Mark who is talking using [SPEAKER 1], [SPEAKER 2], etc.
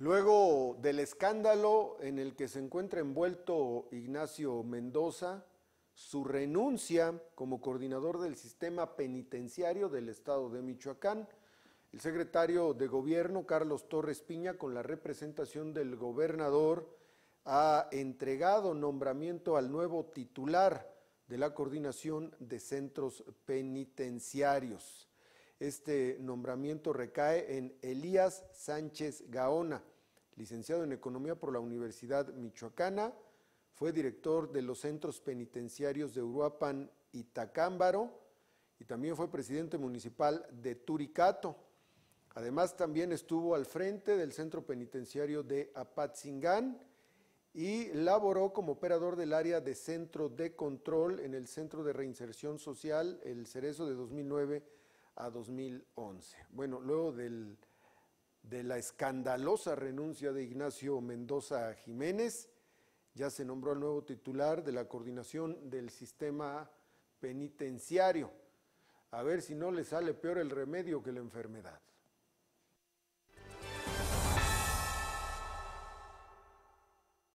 [SPEAKER 1] Luego del escándalo en el que se encuentra envuelto Ignacio Mendoza, su renuncia como coordinador del sistema penitenciario del estado de Michoacán, el secretario de gobierno Carlos Torres Piña, con la representación del gobernador, ha entregado nombramiento al nuevo titular de la coordinación de centros penitenciarios. Este nombramiento recae en Elías Sánchez Gaona, licenciado en Economía por la Universidad Michoacana, fue director de los centros penitenciarios de Uruapan y Tacámbaro y también fue presidente municipal de Turicato. Además también estuvo al frente del centro penitenciario de Apatzingán y laboró como operador del área de centro de control en el Centro de Reinserción Social, el Cerezo de 2009 a 2011. Bueno, luego de la escandalosa renuncia de Ignacio Mendoza Jiménez, ya se nombró al nuevo titular de la coordinación del sistema penitenciario. A ver si no le sale peor el remedio que la enfermedad.